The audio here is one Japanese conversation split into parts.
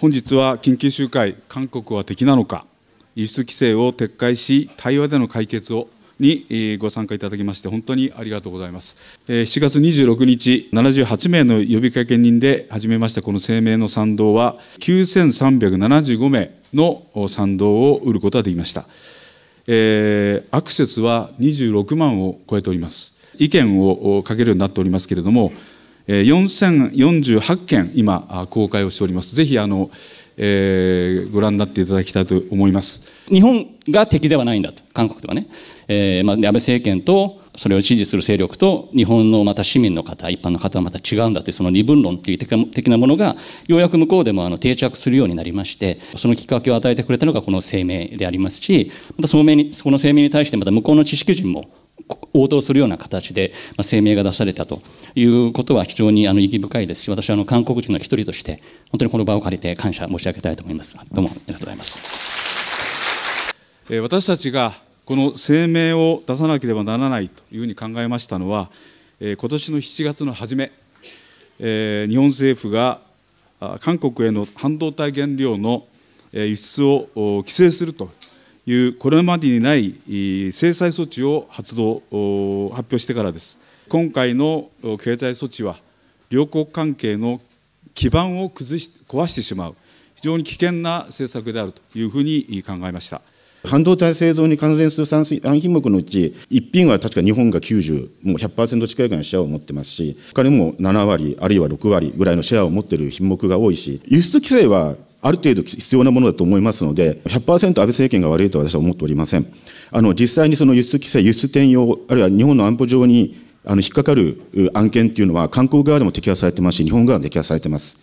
本日は緊急集会、韓国は敵なのか、輸出規制を撤回し、対話での解決をにご参加いただきまして、本当にありがとうございます。7月26日、78名の呼びかけ人で始めましたこの声明の賛同は、9375名の賛同を得ることができました。アクセスは26万を超えております。意見をかけるようになっておりますけれども、4048件今公開をしておりますぜひあの、えー、ご覧になっていただきたいと思います日本が敵ではないんだと韓国ではね、えー、まあ、安倍政権とそれを支持する勢力と日本のまた市民の方一般の方はまた違うんだというその二分論っていう的なものがようやく向こうでもあの定着するようになりましてそのきっかけを与えてくれたのがこの声明でありますしまたそのにその声明に対してまた向こうの知識人も応答するような形で声明が出されたということは非常にあの意義深いですし、私はあの韓国人の一人として、本当にこの場を借りて感謝申し上げたいと思います。どうもありがとうございます。私たちがこの声明を出さなければならないというふうに考えましたのは、今年の7月の初め、日本政府が韓国への半導体原料の輸出を規制するというこれまでにない制裁措置を発動発表してからです。今回の経済措置は両国関係の基盤を崩し壊してしまう非常に危険な政策であるというふうに考えました。半導体製造に関連する 3, 3品目のうち、1品は確か日本が90、もう100%近いぐらいのシェアを持ってますし、他にも7割、あるいは6割ぐらいのシェアを持っている品目が多いし、輸出規制はある程度必要なものだと思いますので、100%安倍政権が悪いとは私は思っておりません。あの、実際にその輸出規制、輸出転用、あるいは日本の安保上にあの引っかかる案件というのは、韓国側でも摘発されてますし、日本側でも摘発されてます。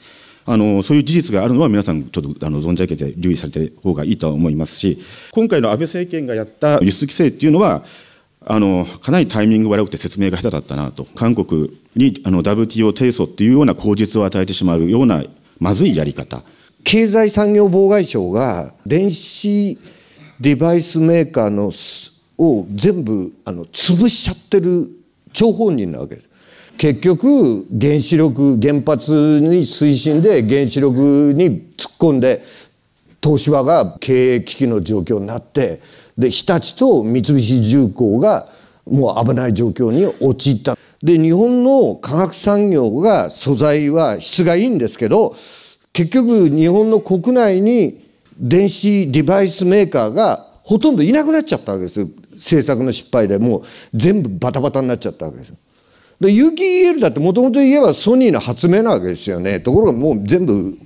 あの、そういう事実があるのは皆さんちょっとあの存じ上げて留意されてる方がいいと思いますし、今回の安倍政権がやった輸出規制っていうのは、あの、かなりタイミング悪くて説明が下手だったなと。韓国にあの WTO 提訴っていうような口実を与えてしまうようなまずいやり方。経済産業妨害省が電子デバイスメーカーのを全部あの潰しちゃってる張本人なわけです。結局原子力原発に推進で原子力に突っ込んで東芝が経営危機の状況になってで日立と三菱重工がもう危ない状況に陥った。で日本の化学産業が素材は質がいいんですけど結局日本の国内に電子デバイスメーカーがほとんどいなくなっちゃったわけですよ政策の失敗でもう全部バタバタになっちゃったわけですよ。で有機 EL だってもともと言えばソニーの発明なわけですよねところがもう全部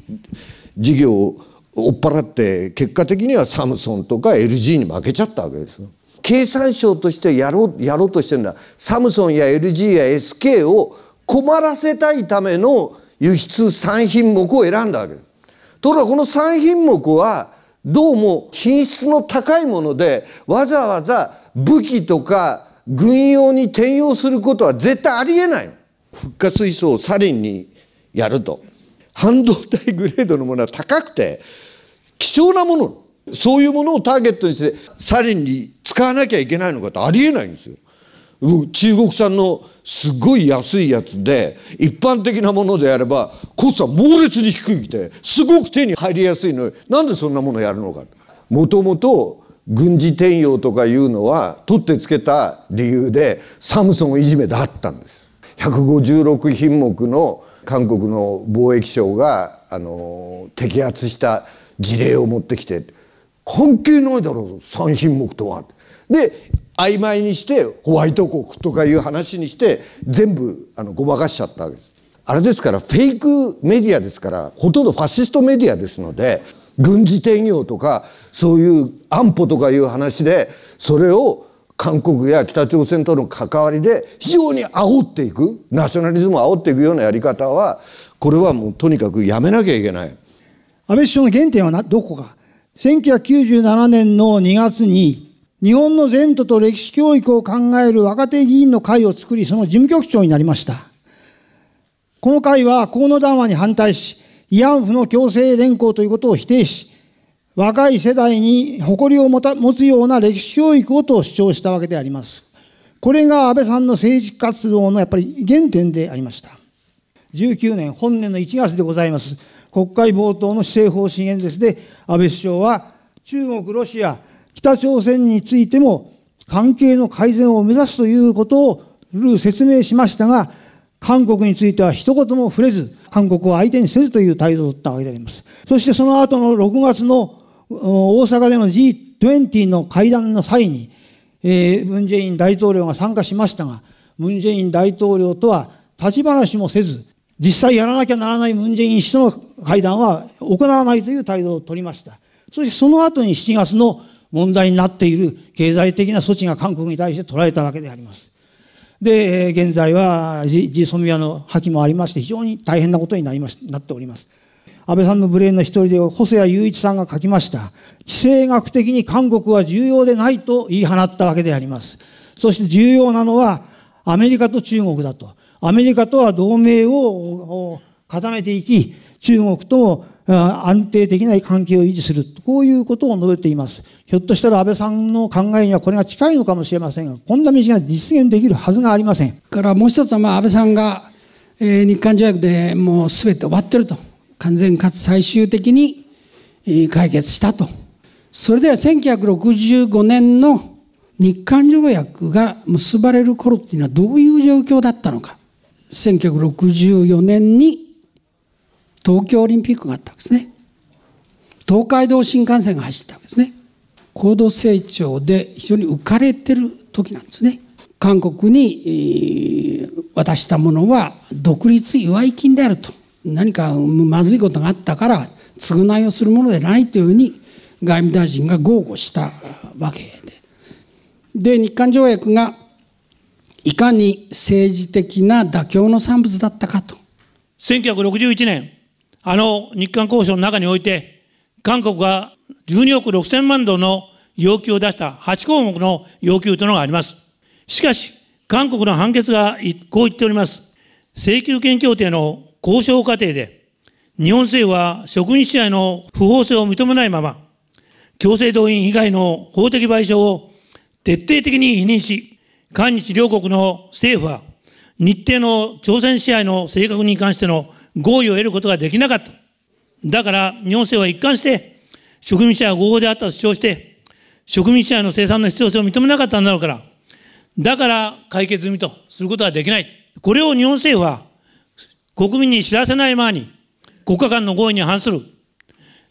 事業を追っ払って結果的にはサムソンとか LG に負けちゃったわけですよ。経産省としてやろうやろうとしてるのはサムソンや LG や SK を困らせたいための輸出3品目を選んだわけところがこの3品目はどうも品質の高いものでわざわざ武器とか軍用に転用することは絶対ありえない。復活水素をサリンにやると。半導体グレードのものは高くて貴重なものそういうものをターゲットにしてサリンに使わなきゃいけないのかってありえないんですよ。中国産のすごい安いやつで一般的なものであればコストは猛烈に低くてすごく手に入りやすいのになんでそんなものやるのかもともと軍事転用とかいうのは取ってつけた理由でサムソンいじめだったんです156品目の韓国の貿易省があの摘発した事例を持ってきて関係ないだろう3品目とはで曖昧にしてホワイト国とかいう話にして全部あのごまかしちゃったわけです。あれですからフェイクメディアですからほとんどファシストメディアですので軍事転用とかそういう安保とかいう話でそれを韓国や北朝鮮との関わりで非常に煽っていくナショナリズムを煽っていくようなやり方はこれはもうとにかくやめなきゃいけない安倍首相の原点はどこか1997年の2月に日本の前途と歴史教育を考える若手議員の会を作り、その事務局長になりました。この会は河野談話に反対し、慰安婦の強制連行ということを否定し、若い世代に誇りを持つような歴史教育をと主張したわけであります。これが安倍さんの政治活動のやっぱり原点でありました。19年、本年の1月でございます。国会冒頭の施政方針演説で、安倍首相は、中国、ロシア、北朝鮮についても関係の改善を目指すということを説明しましたが、韓国については一言も触れず、韓国を相手にせずという態度を取ったわけであります。そしてその後の6月の大阪での G20 の会談の際に、えムン・ジェイン大統領が参加しましたが、ムン・ジェイン大統領とは立ち話もせず、実際やらなきゃならないムン・ジェイン氏との会談は行わないという態度を取りました。そしてその後に7月の問題になっている経済的な措置が韓国に対して取られたわけであります。で、現在はジジソミアの破棄もありまして、非常に大変なことになりましなっております。安倍さんのブレーンの一人で、細谷雄一さんが書きました。地政学的に韓国は重要でないと言い放ったわけであります。そして重要なのは、アメリカと中国だと。アメリカとは同盟を固めていき、中国とも安定できない関係を維持する。こういうことを述べています。ひょっとしたら安倍さんの考えにはこれが近いのかもしれませんが、こんな道が実現できるはずがありません。からもう一つは、まあ、安倍さんが、えー、日韓条約でもう全て終わってると。完全かつ最終的に、えー、解決したと。それでは1965年の日韓条約が結ばれる頃っていうのはどういう状況だったのか。1964年に東京オリンピックがあったわけですね。東海道新幹線が走ったわけですね。高度成長で非常に浮かれてる時なんですね。韓国に、えー、渡したものは独立祝い金であると。何かまずいことがあったから償いをするものでないというふうに外務大臣が豪語したわけで。で、日韓条約がいかに政治的な妥協の産物だったかと。1961年、あの日韓交渉の中において、韓国が12億6000万ドルの要求を出した8項目の要求というのがあります。しかし、韓国の判決がこう言っております。請求権協定の交渉過程で、日本政府は職員支配の不法性を認めないまま、強制動員以外の法的賠償を徹底的に否認し、韓日両国の政府は日程の朝鮮支配の正確に関しての合意を得ることができなかった。だから日本政府は一貫して植民地は合法であったと主張して、植民地の生産の必要性を認めなかったんだろうから、だから解決済みとすることはできない。これを日本政府は国民に知らせない前に国家間の合意に反する。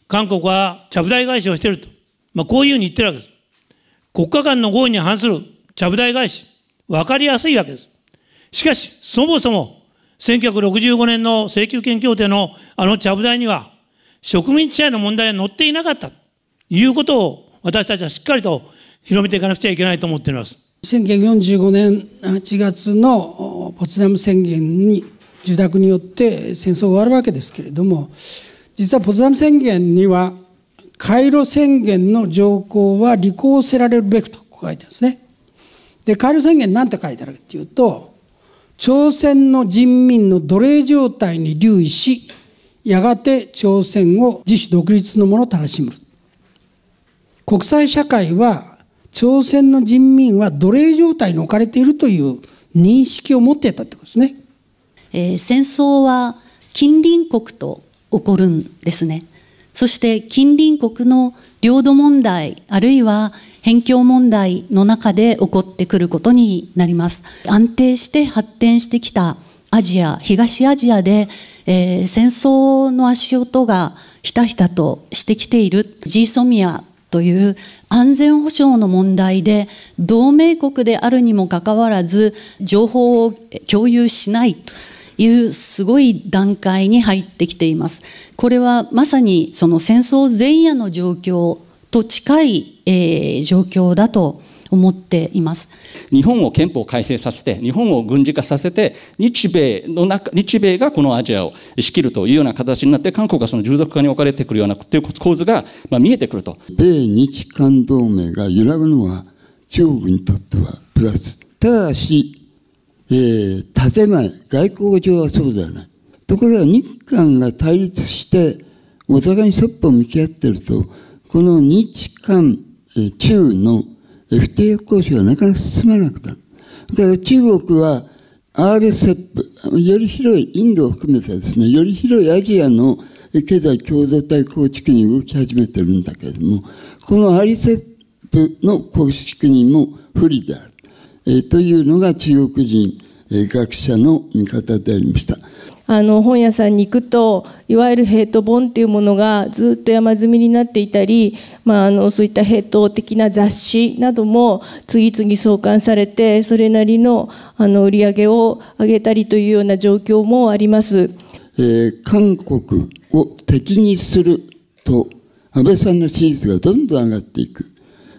韓国はちゃぶ台返しをしていると。まあ、こういうふうに言ってるわけです。国家間の合意に反するちゃぶ台返し、わかりやすいわけです。しかし、そもそも1965年の請求権協定のあのちゃぶ台には、植民地への問題は載っていなかったということを私たちはしっかりと広めていかなくちゃいけないと思っています。1945年8月のポツダム宣言に受諾によって戦争終わるわけですけれども、実はポツダム宣言には、回路宣言の条項は履行せられるべくと書いてあるんですね。で、回路宣言なんて書いてあるかっていうと、朝鮮の人民の奴隷状態に留意し、やがて朝鮮を自主独立のものたらしむる。国際社会は朝鮮の人民は奴隷状態に置かれているという認識を持っていたということですね。えー、戦争は近隣国と起こるんですね。そして近隣国の領土問題あるいは辺境問題の中で起こってくることになります。安定して発展してきたアジア、東アジアで、えー、戦争の足音がひたひたとしてきているジーソミアという安全保障の問題で同盟国であるにもかかわらず情報を共有しないというすごい段階に入ってきています。これはまさにその戦争前夜の状況と近い、えー、状況だと思っています日本を憲法改正させて日本を軍事化させて日米の中日米がこのアジアを仕切るというような形になって韓国がその従属化に置かれてくるようなという構図が、まあ、見えてくると米日韓同盟が揺らぐのは中国にとってはプラスただし、えー、建前外交上はそうではないところが日韓が対立してお互いにそっぽ向き合ってるとこの日韓中の不定交渉はなかなか進まなくなる。だから中国は RCEP、より広いインドを含めたですね、より広いアジアの経済共同体構築に動き始めてるんだけれども、この RCEP の構築にも不利である。えー、というのが中国人、えー、学者の見方でありました。あの本屋さんに行くといわゆるヘイト本っていうものがずっと山積みになっていたり、まあ、あのそういったヘイト的な雑誌なども次々創刊されてそれなりのあの売り上げを上げたりというような状況もあります。えー、韓国を敵にすると安倍さんの支持率がどんどん上がっていく。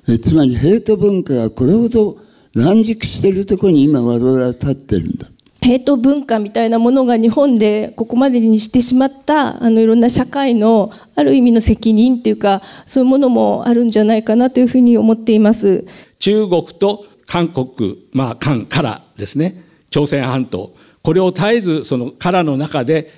えー、つまりヘイト文化がこれほど乱熟しているところに今我々は立ってるんだ。イト文化みたいなものが日本でここまでにしてしまったあのいろんな社会のある意味の責任というかそういうものもあるんじゃないかなというふうに思っています中国と韓国まあ韓からですね朝鮮半島これを絶えずそのからの中で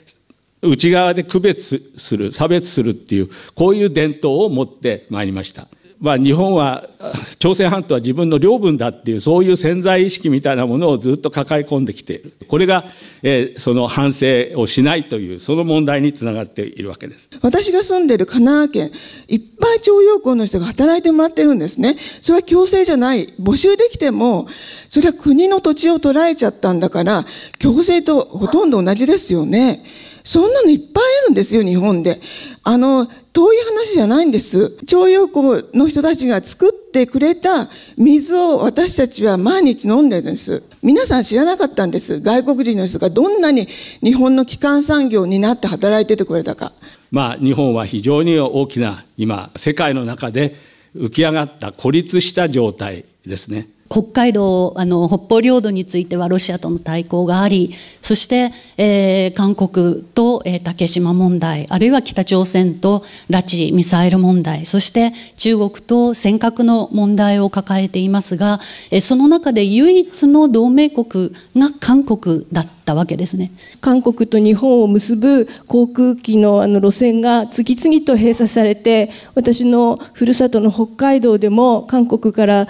内側で区別する差別するっていうこういう伝統を持ってまいりました。まあ、日本は朝鮮半島は自分の領分だっていうそういう潜在意識みたいなものをずっと抱え込んできているこれが、えー、その反省をしないというその問題につながっているわけです私が住んでる神奈川県いっぱい徴用工の人が働いてもらってるんですねそれは強制じゃない募集できてもそれは国の土地を捉えちゃったんだから強制とほとんど同じですよね。そんなのいっぱいあるんですよ、日本で。あの、遠い話じゃないんです。徴用工の人たちが作ってくれた水を私たちは毎日飲んでるんです。皆さん知らなかったんです。外国人の人がどんなに日本の基幹産業になって働いててくれたか。まあ、日本は非常に大きな、今、世界の中で浮き上がった孤立した状態ですね。北海道、あの、北方領土についてはロシアとの対抗があり、そして、えー、韓国と、えー、竹島問題、あるいは北朝鮮と拉致ミサイル問題、そして中国と尖閣の問題を抱えていますが、えー、その中で唯一の同盟国が韓国だったわけですね。韓国と日本を結ぶ航空機のあの路線が次々と閉鎖されて、私のふるさとの北海道でも韓国から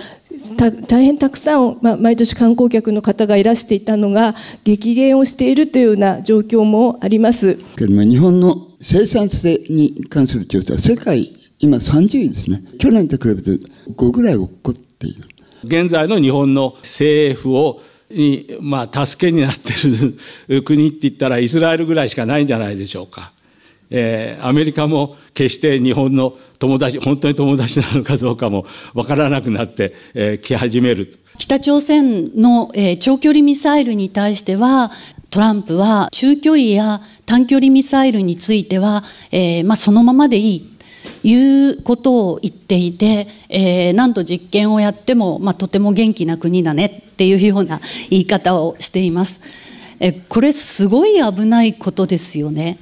大変たくさん、まあ、毎年観光客の方がいらしていたのが激減をしているというような状況もありますけども日本の生産性に関する調査世界今30位ですね去年と比べて5ぐらい起こっている現在の日本の政府をに、まあ、助けになっている国って言ったらイスラエルぐらいしかないんじゃないでしょうか。えー、アメリカも決して日本の友達本当に友達なのかどうかも分からなくなってえー、始める北朝鮮の、えー、長距離ミサイルに対してはトランプは中距離や短距離ミサイルについては、えーまあ、そのままでいいいうことを言っていて、えー、何度実験をやっても、まあ、とても元気な国だねっていうような言い方をしています。えー、これすごい危ないことですよね。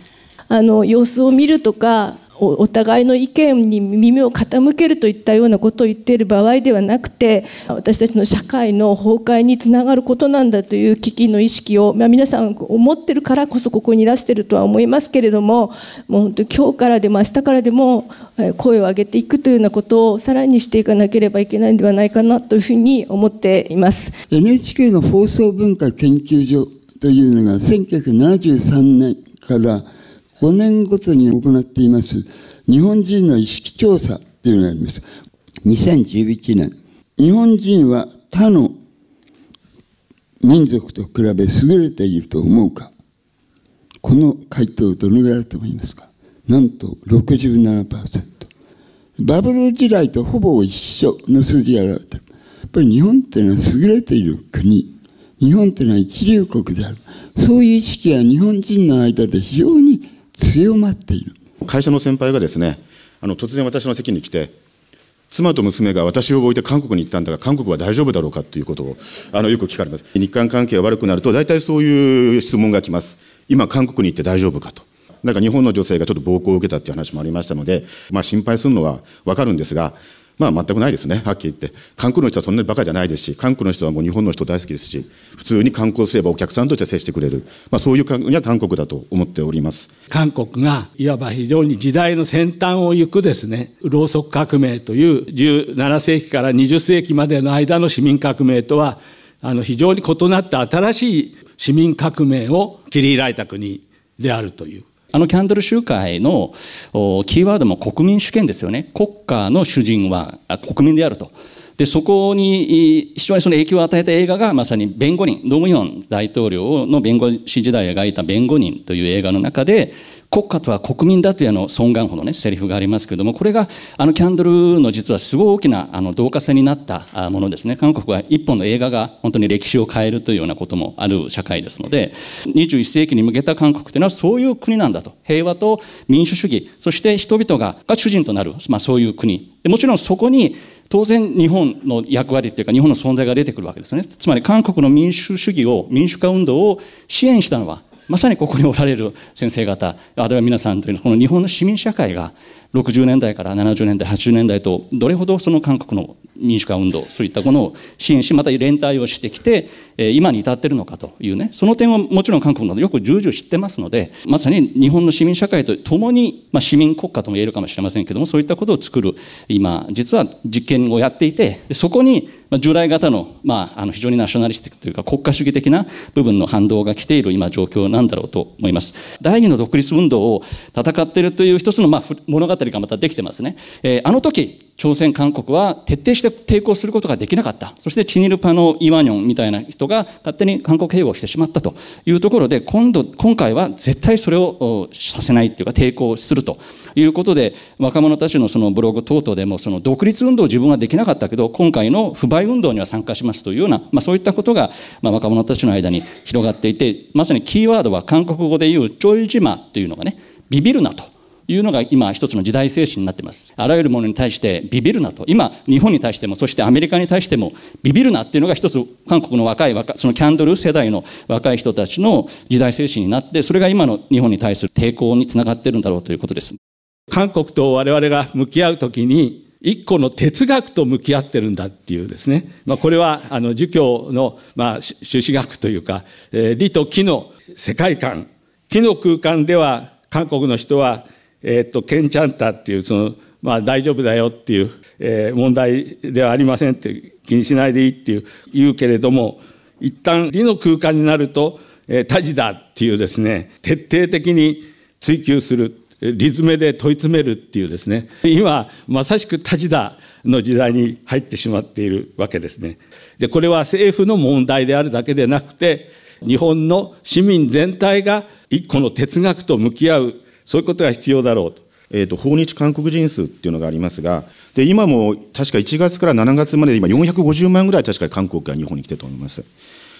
あの様子を見るとかお互いの意見に耳を傾けるといったようなことを言っている場合ではなくて私たちの社会の崩壊につながることなんだという危機の意識を、まあ、皆さん思ってるからこそここにいらしてるとは思いますけれどももう本当今日からでも明日からでも声を上げていくというようなことをさらにしていかなければいけないんではないかなというふうに思っています。NHK の放送文化研究所というのが1973年から5年ごとに行っています、日本人の意識調査というのがあります。2011年、日本人は他の民族と比べ優れていると思うか。この回答どのぐらいだと思いますかなんと67%。バブル時代とほぼ一緒の数字が現れてる。やっぱり日本っていうのは優れている国。日本というのは一流国である。そういう意識は日本人の間で非常に強まっている会社の先輩がですねあの突然私の席に来て妻と娘が私を置いて韓国に行ったんだが韓国は大丈夫だろうかということをあのよく聞かれます日韓関係が悪くなると大体そういう質問が来ます今韓国に行って大丈夫かとなんか日本の女性がちょっと暴行を受けたっていう話もありましたので、まあ、心配するのは分かるんですがまあ全くないですね、はっきり言って。韓国の人はそんなにバカじゃないですし、韓国の人はもう日本の人大好きですし、普通に観光すればお客さんとして接してくれる。まあそういう感には韓国だと思っております。韓国がいわば非常に時代の先端を行くですね、ろうそく革命という17世紀から20世紀までの間の市民革命とは、あの非常に異なった新しい市民革命を切り開いた国であるという。あのキャンドル集会のキーワードも国民主権ですよね。国家の主人は国民であると。で、そこに非常にその影響を与えた映画がまさに弁護人、ドムヨン大統領の弁護士時代を描いた弁護人という映画の中で、国家とは国民だというあの孫元法のねセリフがありますけれどもこれがあのキャンドルの実はすごい大きなあの導火線になったものですね韓国は一本の映画が本当に歴史を変えるというようなこともある社会ですので21世紀に向けた韓国というのはそういう国なんだと平和と民主主義そして人々がが主人となる、まあ、そういう国でもちろんそこに当然日本の役割というか日本の存在が出てくるわけですよねつまり韓国の民主主義を民主化運動を支援したのはまさにここにおられる先生方あるいは皆さんというのはこの日本の市民社会が60年代から70年代80年代とどれほどその韓国の民主化運動そういったものを支援しまた連帯をしてきて今に至っているのかというねその点はもちろん韓国などよく重々知ってますのでまさに日本の市民社会とともに、まあ、市民国家とも言えるかもしれませんけどもそういったことを作る今実は実験をやっていてそこに従来型の,、まあ、あの非常にナショナリスティックというか国家主義的な部分の反動が来ている今状況なんだろうと思います。第二の独立運動を戦っているという一つの、まあ、物語がまたできてますね。えー、あの時朝鮮、韓国は徹底して抵抗することができなかった。そしてチニルパのイワニョンみたいな人が勝手に韓国併合してしまったというところで、今度、今回は絶対それをさせないというか抵抗するということで、若者たちのそのブログ等々でも、その独立運動を自分はできなかったけど、今回の不買運動には参加しますというような、まあ、そういったことが、まあ、若者たちの間に広がっていて、まさにキーワードは韓国語で言う、ちョイじっというのがね、ビビるなと。いうのが今一つの時代精神になっています。あらゆるものに対してビビるなと。今、日本に対しても、そしてアメリカに対しても、ビビるなっていうのが一つ韓国の若い、そのキャンドル世代の若い人たちの時代精神になって、それが今の日本に対する抵抗につながっているんだろうということです。韓国と我々が向き合うときに、一個の哲学と向き合ってるんだっていうですね、まあ、これはあの儒教の、まあ、朱子学というか、えー、理と気の世界観気の空間では韓国の人はえっと、ケンチャンタっていう、その、まあ大丈夫だよっていう、えー、問題ではありませんって気にしないでいいっていう言うけれども、一旦理の空間になると、えー、他事だっていうですね、徹底的に追求する、理詰めで問い詰めるっていうですね、今、まさしくタジだの時代に入ってしまっているわけですね。で、これは政府の問題であるだけでなくて、日本の市民全体が一個の哲学と向き合うそういうことが必要だろうと。えーと、訪日韓国人数っていうのがありますがで今も確か1月から7月まで今450万ぐらい確か韓国から日本に来てると思います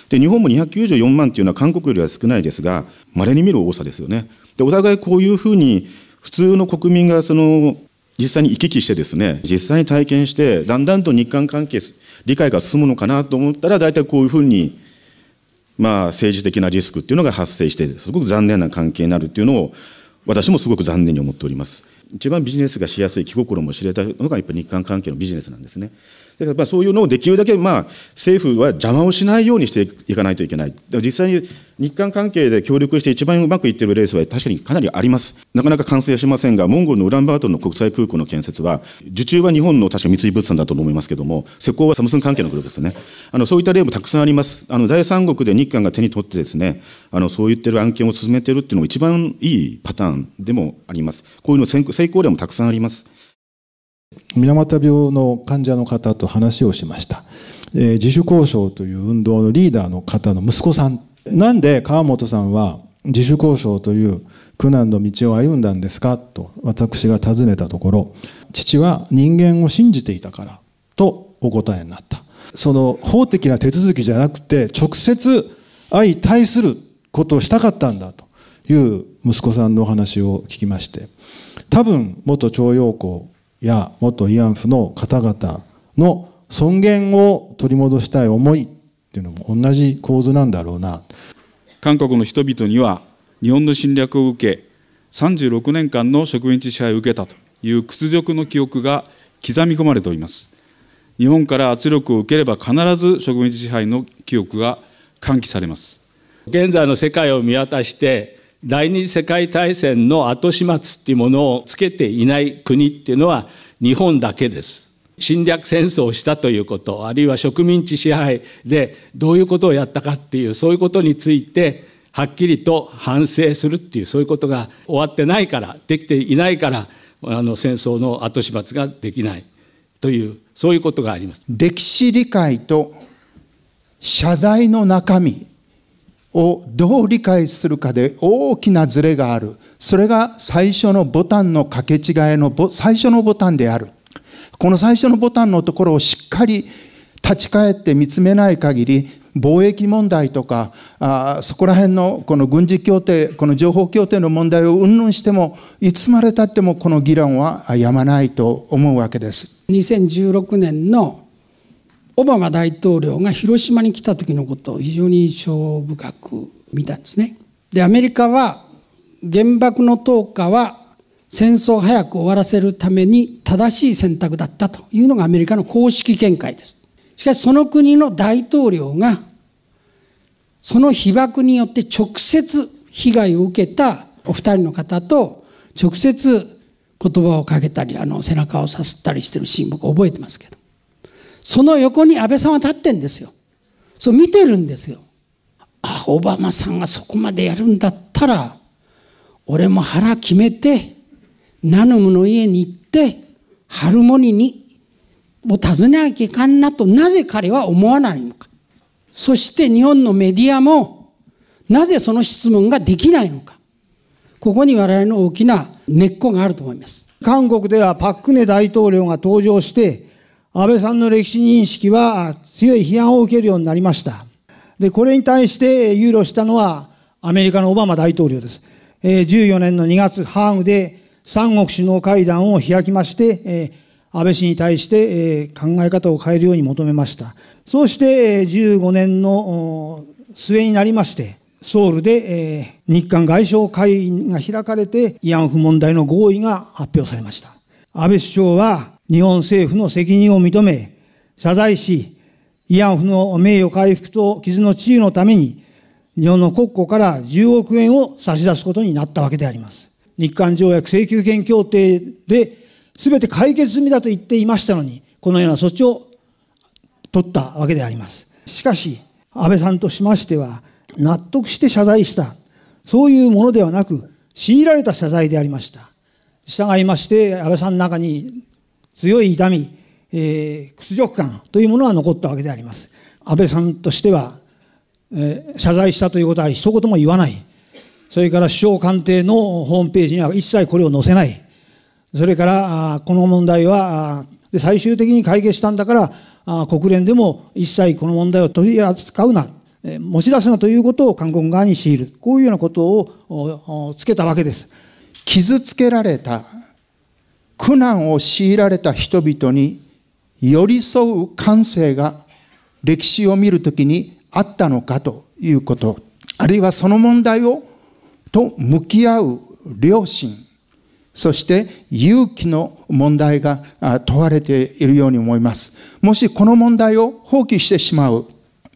で日本も294万っていうのは韓国よりは少ないですがまれに見る多さですよねでお互いこういうふうに普通の国民がその実際に行き来してですね実際に体験してだんだんと日韓関係理解が進むのかなと思ったら大体こういうふうにまあ政治的なリスクっていうのが発生してすごく残念な関係になるっていうのを私もすごく残念に思っております。一番ビジネスがしやすい気心も知れたのがやっぱ日韓関係のビジネスなんですね。だからまあそういうのをできるだけまあ政府は邪魔をしないようにしていかないといけない。実際に日韓関係で協力して一番うまくいっているレースは確かにかなりあります。なかなか完成しませんが、モンゴルのウランバートルの国際空港の建設は、受注は日本の確か三井物産だと思いますけども、施工はサムスン関係のことですね。あの、そういった例もたくさんあります。あの、第三国で日韓が手に取ってですね、あの、そう言っている案件を進めているというのが一番いいパターンでもあります。こういうの成功例もたくさんあります。水俣病の患者の方と話をしました、えー、自主交渉という運動のリーダーの方の息子さんなんで川本さんは自主交渉という苦難の道を歩んだんですかと私が尋ねたところ父は人間を信じていたからとお答えになったその法的な手続きじゃなくて直接相対することをしたかったんだという息子さんのお話を聞きまして多分元徴用工や元慰安婦の方々の尊厳を取り戻したい思いっていうのも同じ構図なんだろうな韓国の人々には日本の侵略を受け36年間の植民地支配を受けたという屈辱の記憶が刻み込まれております日本から圧力を受ければ必ず植民地支配の記憶が喚起されます現在の世界を見渡して第二次世界大戦の後始末っていうものをつけていない国っていうのは日本だけです。侵略戦争をしたということ、あるいは植民地支配でどういうことをやったかっていう、そういうことについてはっきりと反省するっていう、そういうことが終わってないから、できていないから、あの戦争の後始末ができないという、そういうことがあります。歴史理解と謝罪の中身をどう理解するかで大きなズレがある。それが最初のボタンの掛け違いの最初のボタンである。この最初のボタンのところをしっかり立ち返って見つめない限り、貿易問題とか、あそこら辺のこの軍事協定、この情報協定の問題をうんぬんしても、いつまでたってもこの議論はやまないと思うわけです。2016年のオバマ大統領が広島に来た時のことを非常に印象深く見たんですね。でアメリカは原爆の投下は戦争を早く終わらせるために正しい選択だったというのがアメリカの公式見解です。しかしその国の大統領がその被爆によって直接被害を受けたお二人の方と直接言葉をかけたりあの背中をさすったりしてるシーン僕覚えてますけどその横に安倍さんは立ってんですよ。そう見てるんですよ。あ、オバマさんがそこまでやるんだったら、俺も腹決めて、ナヌムの家に行って、ハルモニに、を訪ねなきゃいかんなとなぜ彼は思わないのか。そして日本のメディアも、なぜその質問ができないのか。ここに我々の大きな根っこがあると思います。韓国ではパックネ大統領が登場して、安倍さんの歴史認識は強い批判を受けるようになりました。で、これに対して憂慮したのはアメリカのオバマ大統領です。え14年の2月、ハームで三国首脳会談を開きまして、え安倍氏に対して、え考え方を変えるように求めました。そうして、え15年の末になりまして、ソウルで、え日韓外相会議が開かれて、慰安婦問題の合意が発表されました。安倍首相は日本政府の責任を認め、謝罪し、慰安婦の名誉回復と傷の治癒のために、日本の国庫から10億円を差し出すことになったわけであります。日韓条約請求権協定で全て解決済みだと言っていましたのに、このような措置を取ったわけであります。しかし、安倍さんとしましては、納得して謝罪した、そういうものではなく、強いられた謝罪でありました。従いまして、安倍さんの中に強い痛み、えー、屈辱感というものは残ったわけであります。安倍さんとしては、えー、謝罪したということは一言も言わない。それから首相官邸のホームページには一切これを載せない。それから、この問題は、で最終的に解決したんだから、国連でも一切この問題を取り扱うな、持ち出すなということを韓国側に強いる。こういうようなことをつけたわけです。傷つけられた苦難を強いられた人々に寄り添う感性が歴史を見るときにあったのかということ、あるいはその問題をと向き合う良心、そして勇気の問題が問われているように思います。もしこの問題を放棄してしまう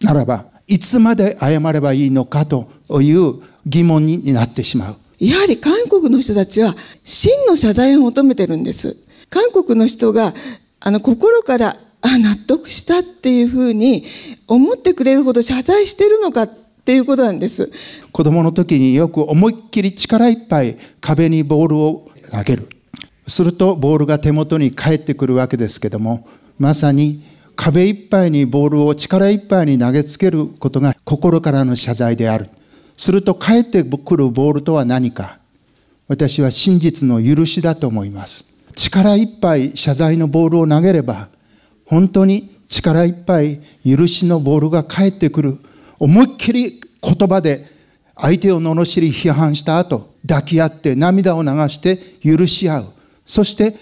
ならば、いつまで謝ればいいのかという疑問になってしまう。やはり韓国の人たちは真の謝罪を求めてるんです。韓国の人があの心からあ納得したっていうふうに思ってくれるほど謝罪してるのかっていうことなんです子供の時によく思いっきり力いっぱい壁にボールを投げるするとボールが手元に返ってくるわけですけどもまさに壁いっぱいにボールを力いっぱいに投げつけることが心からの謝罪である。すると返ってくるボールとは何か私は真実の許しだと思います力いっぱい謝罪のボールを投げれば本当に力いっぱい許しのボールが返ってくる思いっきり言葉で相手を罵り批判した後抱き合って涙を流して許し合うそして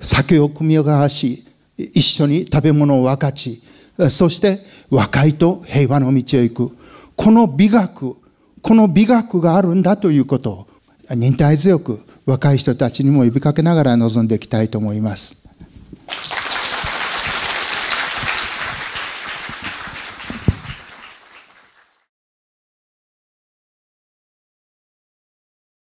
酒を組み交わし一緒に食べ物を分かちそして和解と平和の道へ行くこの美学この美学があるんだということを忍耐強く若い人たちにも呼びかけながら臨んでいきたいと思います。